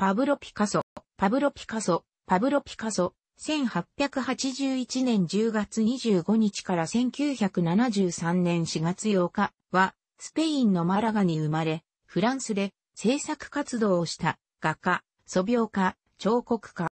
パブロ・ピカソ、パブロ・ピカソ、パブロ・ピカソ、1881年10月25日から1973年4月8日は、スペインのマラガに生まれ、フランスで制作活動をした画家、素描家、彫刻家。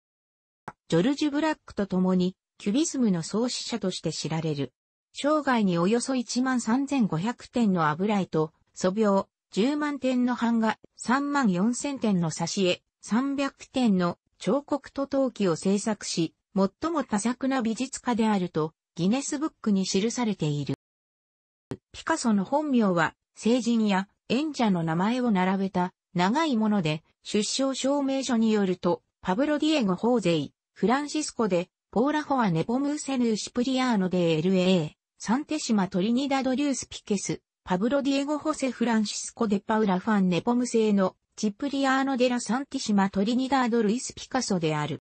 ジョルジュ・ブラックと共に、キュビズムの創始者として知られる。生涯におよそ1万3500点の油絵と、素描、10万点の版画、3万4000点の挿絵、300点の彫刻と陶器を制作し、最も多作な美術家であると、ギネスブックに記されている。ピカソの本名は、聖人や演者の名前を並べた長いもので、出生証明書によると、パブロ・ディエゴ・ホーゼイ、フランシスコで、ポーラ・ホア・ネポムーセヌー・シプリアーノ・デ・エル・エサンテシマ・トリニダ・ド・リュース・ピケス、パブロ・ディエゴ・ホセ・フランシスコ・デ・パウラ・ファン・ネポムセーのチプリアーノ・デラ・サンティシマ・トリニダード・ルイス・ピカソである。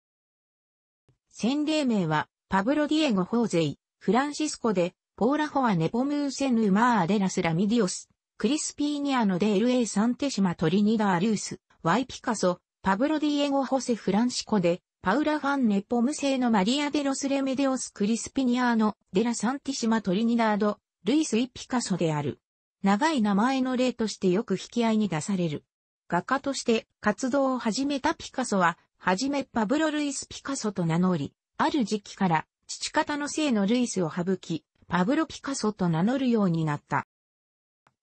洗礼名は、パブロ・ディエゴ・ホーゼイ、フランシスコで、ポーラ・ホア・ネポムーセヌ・マー・デラス・ラミディオス、クリスピーニアノ・デエル・エサンティシマ・トリニダー・ルース、ワイ・ピカソ、パブロ・ディエゴ・ホセ・フランシコで、パウラ・ファン・ネポム製のマリア・デロス・レメディオス・クリスピニアーノ・デラ・サンティシマ・トリニダード・ルイス・イ・ピカソである。長い名前の例としてよく引き合いに出される。画家として活動を始めたピカソは、はじめパブロ・ルイス・ピカソと名乗り、ある時期から父方の姓のルイスを省き、パブロ・ピカソと名乗るようになった。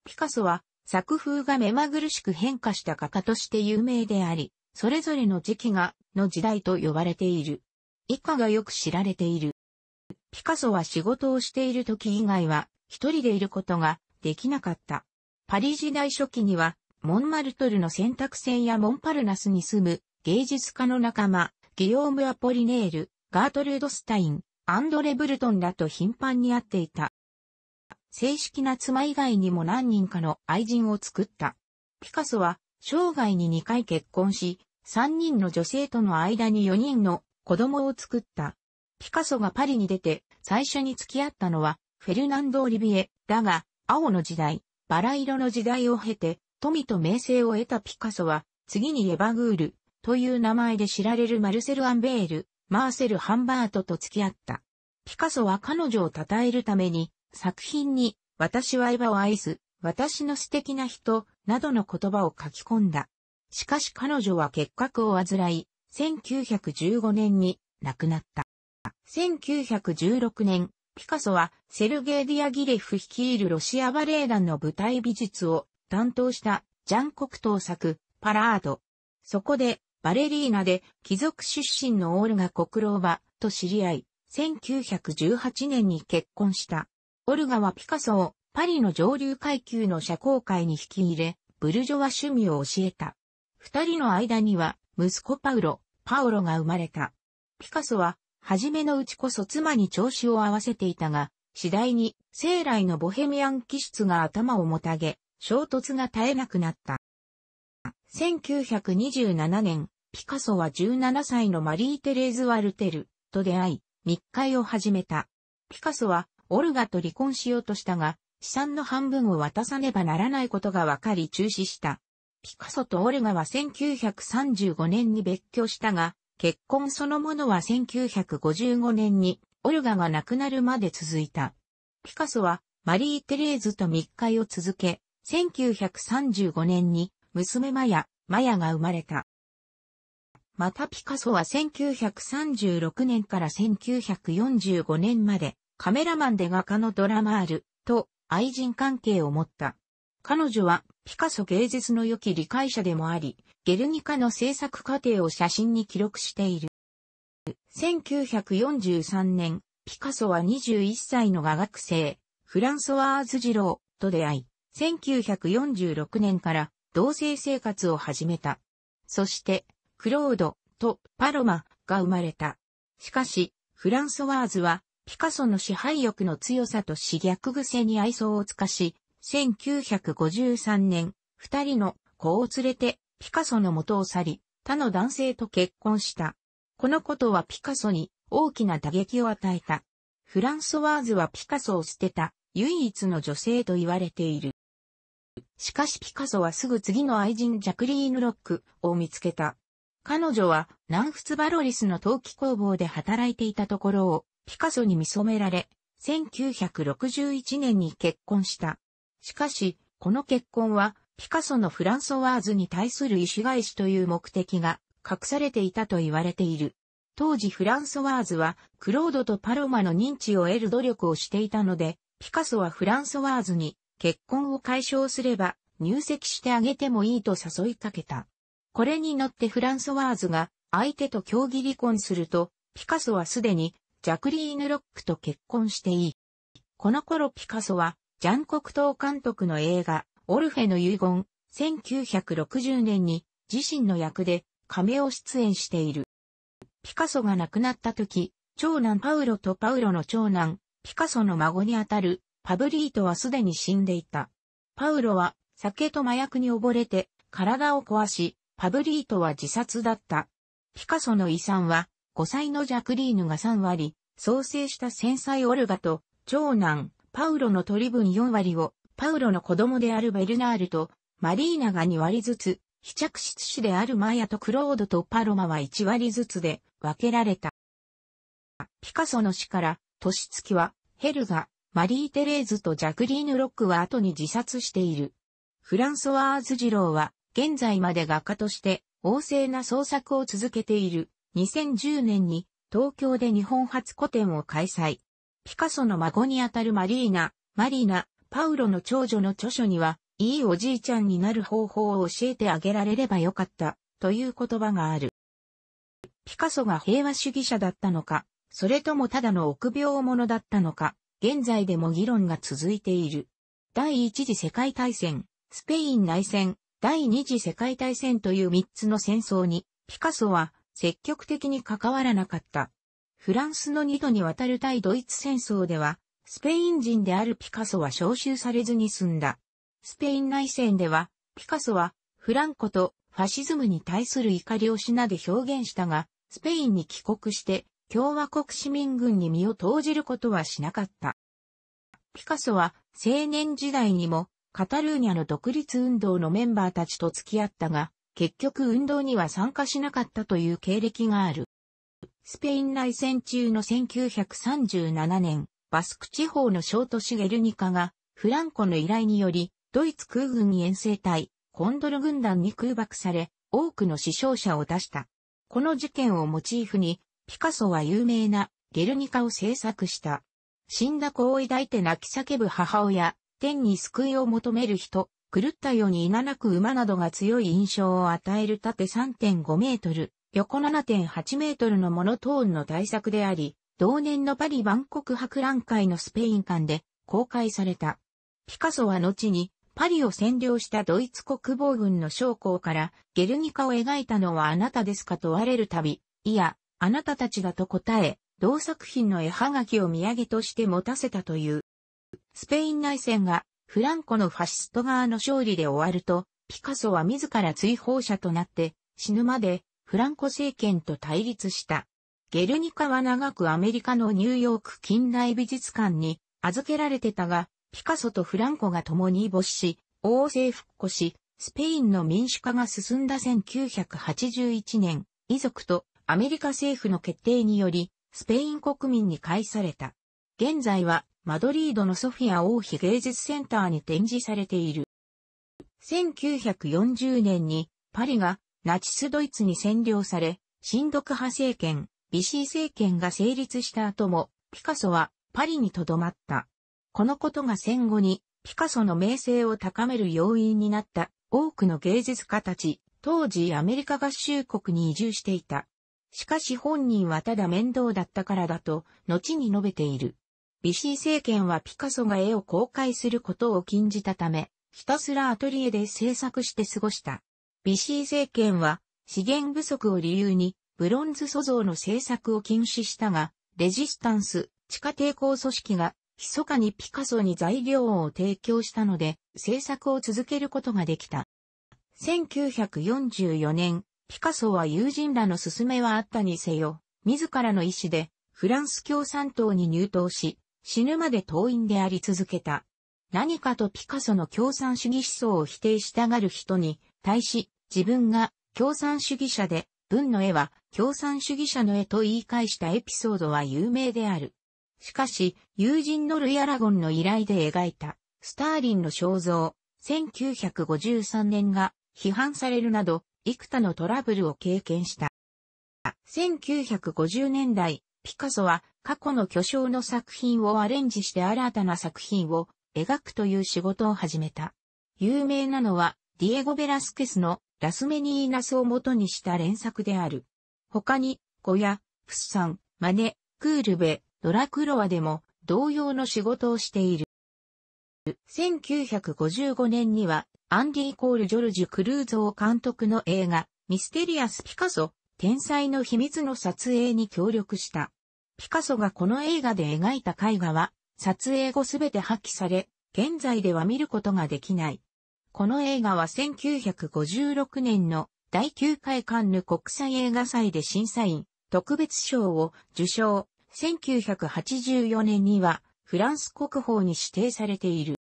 ピカソは作風が目まぐるしく変化した画家として有名であり、それぞれの時期が、の時代と呼ばれている。以下がよく知られている。ピカソは仕事をしている時以外は、一人でいることができなかった。パリ時代初期には、モンマルトルの選択性やモンパルナスに住む芸術家の仲間、ギヨーム・アポリネール、ガートルード・スタイン、アンドレ・ブルトンらと頻繁に会っていた。正式な妻以外にも何人かの愛人を作った。ピカソは生涯に2回結婚し、3人の女性との間に4人の子供を作った。ピカソがパリに出て最初に付き合ったのはフェルナンド・オリビエだが、青の時代、バラ色の時代を経て富と名声を得たピカソは、次にエヴァグールという名前で知られるマルセル・アンベール、マーセル・ハンバートと付き合った。ピカソは彼女を称えるために、作品に、私はエヴァを愛す、私の素敵な人、などの言葉を書き込んだ。しかし彼女は結核を患い、1915年に亡くなった。1916年、ピカソはセルゲイ・ディアギレフ率いるロシアバレエ団の舞台美術を担当したジャン国刀作、パラード。そこで、バレリーナで貴族出身のオルガ国老場と知り合い、1918年に結婚した。オルガはピカソをパリの上流階級の社交界に引き入れ、ブルジョは趣味を教えた。二人の間には息子パウロ、パオロが生まれた。ピカソは、初めのうちこそ妻に調子を合わせていたが、次第に、生来のボヘミアン気質が頭をもたげ、衝突が絶えなくなった。1927年、ピカソは17歳のマリー・テレーズ・ワルテルと出会い、密会を始めた。ピカソは、オルガと離婚しようとしたが、資産の半分を渡さねばならないことが分かり中止した。ピカソとオルガは1935年に別居したが、結婚そのものは1955年にオルガが亡くなるまで続いた。ピカソはマリー・テレーズと密会を続け、1935年に娘マヤ、マヤが生まれた。またピカソは1936年から1945年までカメラマンで画家のドラマールと愛人関係を持った。彼女はピカソ芸術の良き理解者でもあり、ゲルニカの制作過程を写真に記録している。1943年、ピカソは21歳の画学生、フランソワーズ・ジローと出会い、1946年から同棲生活を始めた。そして、クロードとパロマが生まれた。しかし、フランソワーズは、ピカソの支配欲の強さと死逆癖に愛想をつかし、1953年、二人の子を連れてピカソの元を去り、他の男性と結婚した。このことはピカソに大きな打撃を与えた。フランソワーズはピカソを捨てた唯一の女性と言われている。しかしピカソはすぐ次の愛人ジャクリーヌ・ロックを見つけた。彼女は南仏バロリスの陶器工房で働いていたところをピカソに見染められ、1961年に結婚した。しかし、この結婚はピカソのフランソワーズに対する意思返しという目的が隠されていたと言われている。当時フランソワーズはクロードとパロマの認知を得る努力をしていたので、ピカソはフランソワーズに結婚を解消すれば入籍してあげてもいいと誘いかけた。これに乗ってフランソワーズが相手と競技離婚すると、ピカソはすでにジャクリーヌ・ロックと結婚していい。この頃ピカソは、ジャントー監督の映画、オルフェの遺言、1960年に自身の役で亀を出演している。ピカソが亡くなった時、長男パウロとパウロの長男、ピカソの孫にあたるパブリートはすでに死んでいた。パウロは酒と麻薬に溺れて体を壊し、パブリートは自殺だった。ピカソの遺産は5歳のジャクリーヌが3割、創生した繊細オルガと長男パウロの取り分4割をパウロの子供であるベルナールとマリーナが2割ずつ、非着室子であるマヤとクロードとパロマは1割ずつで分けられた。ピカソの死から、年月はヘルガ、マリー・テレーズとジャクリーヌ・ロックは後に自殺している。フランソワーズロ郎は、現在まで画家として、旺盛な創作を続けている。2010年に、東京で日本初個展を開催。ピカソの孫にあたるマリーナ、マリーナ、パウロの長女の著書には、いいおじいちゃんになる方法を教えてあげられればよかった、という言葉がある。ピカソが平和主義者だったのか、それともただの臆病者だったのか、現在でも議論が続いている。第一次世界大戦、スペイン内戦、第二次世界大戦という三つの戦争に、ピカソは積極的に関わらなかった。フランスの二度にわたる対ドイツ戦争では、スペイン人であるピカソは招集されずに済んだ。スペイン内戦では、ピカソはフランコとファシズムに対する怒りを品で表現したが、スペインに帰国して共和国市民軍に身を投じることはしなかった。ピカソは青年時代にもカタルーニャの独立運動のメンバーたちと付き合ったが、結局運動には参加しなかったという経歴がある。スペイン内戦中の1937年、バスク地方のショートシゲルニカが、フランコの依頼により、ドイツ空軍に遠征隊、コンドル軍団に空爆され、多くの死傷者を出した。この事件をモチーフに、ピカソは有名なゲルニカを制作した。死んだ子を抱いて泣き叫ぶ母親、天に救いを求める人、狂ったようにいななく馬などが強い印象を与える縦3.5メートル、横7.8メートルのモノトーンの大作であり、同年のパリ万国博覧会のスペイン館で公開された。ピカソは後にパリを占領したドイツ国防軍の将校からゲルニカを描いたのはあなたですかと問われるたび、いや、あなたたちがと答え、同作品の絵はがきを土産として持たせたという。スペイン内戦がフランコのファシスト側の勝利で終わると、ピカソは自ら追放者となって死ぬまでフランコ政権と対立した。ゲルニカは長くアメリカのニューヨーク近代美術館に預けられてたが、ピカソとフランコが共に没し、王政復古し、スペインの民主化が進んだ1981年、遺族とアメリカ政府の決定により、スペイン国民に返された。現在は、マドリードのソフィア王妃芸術センターに展示されている。1940年に、パリがナチスドイツに占領され、親独派政権、ビシー政権が成立した後も、ピカソはパリに留まった。このことが戦後にピカソの名声を高める要因になった多くの芸術家たち、当時アメリカ合衆国に移住していたしかし本人はただ面倒だったからだと、後に述べている。ビシー政権はピカソが絵を公開することを禁じたため、ひたすらアトリエで制作して過ごした。ビシー政権は資源不足を理由にブロンズ塑像の制作を禁止したが、レジスタンス、地下抵抗組織が密かにピカソに材料を提供したので、制作を続けることができた。1944年、ピカソは友人らの勧めはあったにせよ、自らの意志でフランス共産党に入党し、死ぬまで党員であり続けた。何かとピカソの共産主義思想を否定したがる人に対し、自分が共産主義者で、文の絵は共産主義者の絵と言い返したエピソードは有名である。しかし、友人のルイ・アラゴンの依頼で描いた、スターリンの肖像、1953年が批判されるなど、幾多のトラブルを経験した。1950年代、ピカソは過去の巨匠の作品をアレンジして新たな作品を描くという仕事を始めた。有名なのは、ディエゴ・ベラスケスのラスメニーナスを元にした連作である。他に、ゴヤ、プッサン、マネ、クールベ、ドラクロワでも同様の仕事をしている。1955年にはアンディ・コール・ジョルジュ・クルーゾー監督の映画、ミステリアス・ピカソ、天才の秘密の撮影に協力した。ピカソがこの映画で描いた絵画は、撮影後すべて破棄され、現在では見ることができない。この映画は1956年の第9回カンヌ国際映画祭で審査員、特別賞を受賞。1984年にはフランス国宝に指定されている。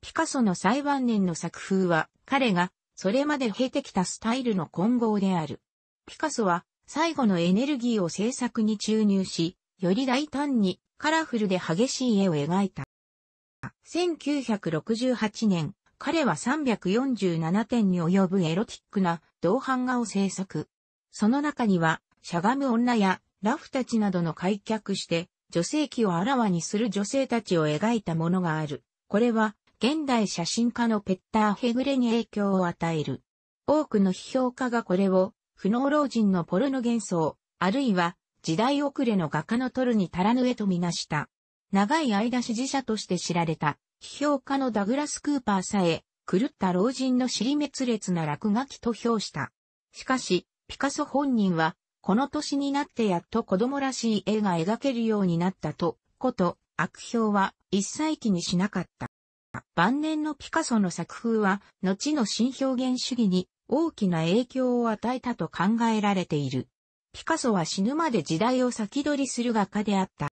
ピカソの最晩年の作風は、彼が、それまで経てきたスタイルの混合である。ピカソは、最後のエネルギーを制作に注入し、より大胆にカラフルで激しい絵を描いた。1968年、彼は347点に及ぶエロティックな銅版画を制作。その中には、しゃがむ女やラフたちなどの開脚して、女性器をあらわにする女性たちを描いたものがある。これは、現代写真家のペッター・ヘグレに影響を与える。多くの批評家がこれを、不能老人のポルノ幻想、あるいは、時代遅れの画家の取るに足らぬ絵とみなした。長い間支持者として知られた、批評家のダグラス・クーパーさえ、狂った老人の尻滅裂な落書きと評した。しかし、ピカソ本人は、この年になってやっと子供らしい絵が描けるようになったと、こと、悪評は一切気にしなかった。晩年のピカソの作風は、後の新表現主義に大きな影響を与えたと考えられている。ピカソは死ぬまで時代を先取りする画家であった。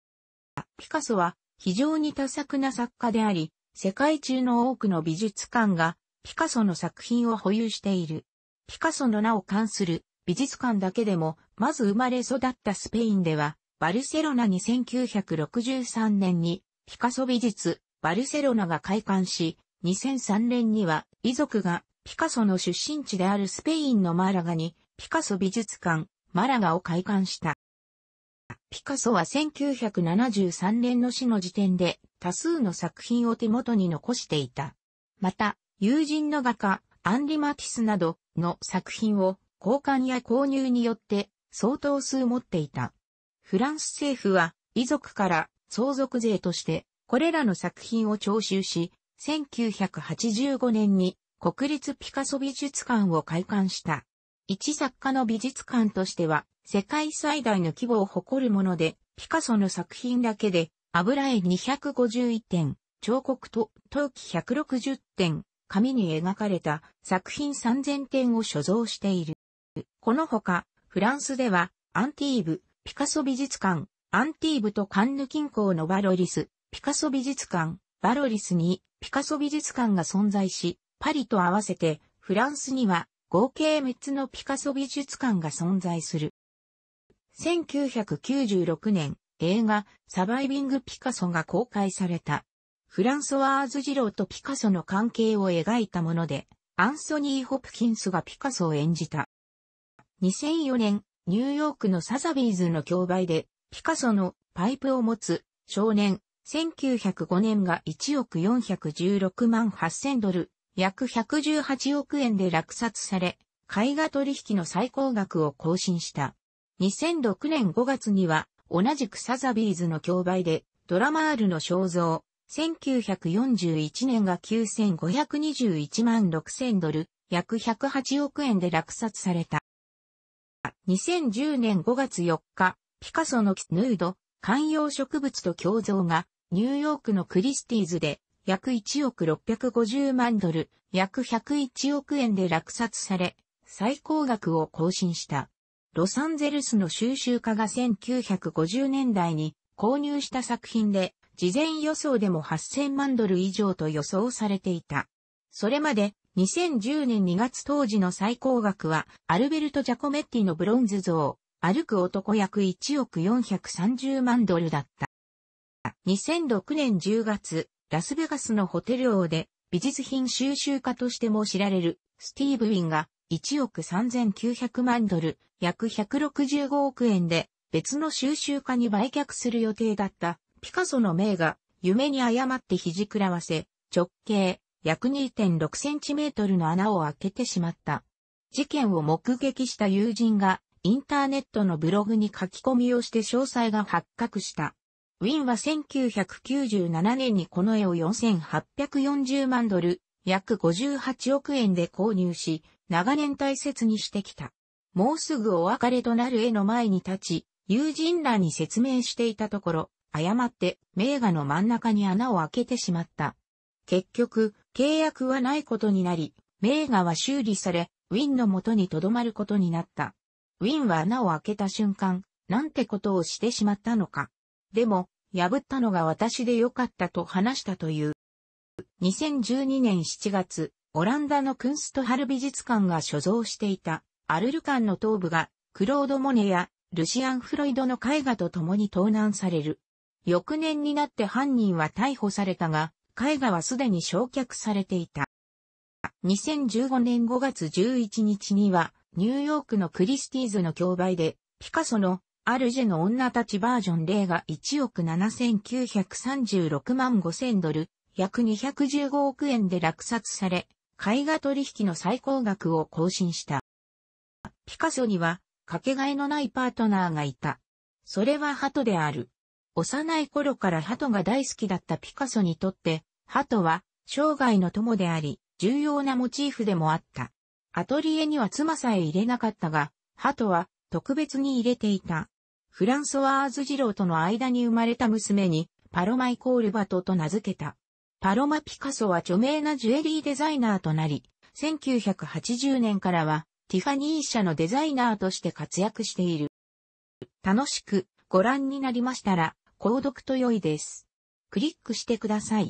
ピカソは非常に多作な作家であり、世界中の多くの美術館がピカソの作品を保有している。ピカソの名を冠する美術館だけでも、まず生まれ育ったスペインでは、バルセロナに1963年にピカソ美術バルセロナが開館し、2003年には遺族がピカソの出身地であるスペインのマラガにピカソ美術館マラガを開館した。ピカソは1973年の死の時点で多数の作品を手元に残していた。また、友人の画家、アンリ・マティスなどの作品を交換や購入によって相当数持っていた。フランス政府は遺族から相続税としてこれらの作品を徴収し、1985年に国立ピカソ美術館を開館した。一作家の美術館としては世界最大の規模を誇るもので、ピカソの作品だけで油絵251点、彫刻と陶器160点、紙に描かれた作品3000点を所蔵している。このほか、フランスではアンティーブ、ピカソ美術館、アンティーブとカンヌ近郊のバロリス、ピカソ美術館、バロリスにピカソ美術館が存在し、パリと合わせてフランスには合計6つのピカソ美術館が存在する。1996年、映画サバイビング・ピカソが公開された。フランソワーズ・ジローとピカソの関係を描いたもので、アンソニー・ホプキンスがピカソを演じた。2004年、ニューヨークのサザビーズの競売で、ピカソのパイプを持つ少年1905年が1億416万8000ドル、約118億円で落札され、絵画取引の最高額を更新した。2006年5月には、同じくサザビーズの競売で、ドラマールの肖像、1941年が9521万6000ドル、約108億円で落札された。2010年5月4日、ピカソのキヌード、観葉植物と共造がニューヨークのクリスティーズで約1億650万ドル、約101億円で落札され、最高額を更新した。ロサンゼルスの収集家が1950年代に購入した作品で、事前予想でも8000万ドル以上と予想されていた。それまで2010年2月当時の最高額はアルベルト・ジャコメッティのブロンズ像、歩く男約1億430万ドルだった。2006年10月、ラスベガスのホテル王で美術品収集家としても知られるスティーブ・ウィンが1億3900万ドル、約165億円で別の収集家に売却する予定だったピカソの名画、夢に誤って肘くらわせ、直径約2.6センチメートルの穴を開けてしまった。事件を目撃した友人がインターネットのブログに書き込みをして詳細が発覚した。ウィンは1997年にこの絵を4840万ドル、約58億円で購入し、長年大切にしてきた。もうすぐお別れとなる絵の前に立ち、友人らに説明していたところ、誤って名画の真ん中に穴を開けてしまった。結局、契約はないことになり、名画は修理され、ウィンの元に留まることになった。ウィンは穴を開けた瞬間、なんてことをしてしまったのか。でも、破ったのが私でよかったと話したという。2012年7月、オランダのクンストハル美術館が所蔵していた、アルル館の頭部が、クロード・モネやルシアン・フロイドの絵画と共に盗難される。翌年になって犯人は逮捕されたが、絵画はすでに焼却されていた。2015年5月11日には、ニューヨークのクリスティーズの競売で、ピカソのアルジェの女たちバージョン例が1億7936万5000ドル、約215億円で落札され、絵画取引の最高額を更新した。ピカソには、かけがえのないパートナーがいた。それは鳩である。幼い頃から鳩が大好きだったピカソにとって、鳩は生涯の友であり、重要なモチーフでもあった。アトリエには妻さえ入れなかったが、ハトは特別に入れていた。フランソワーズ二郎との間に生まれた娘に、パロマイコールバトと名付けた。パロマ・ピカソは著名なジュエリーデザイナーとなり、1980年からはティファニー社のデザイナーとして活躍している。楽しくご覧になりましたら、購読と良いです。クリックしてください。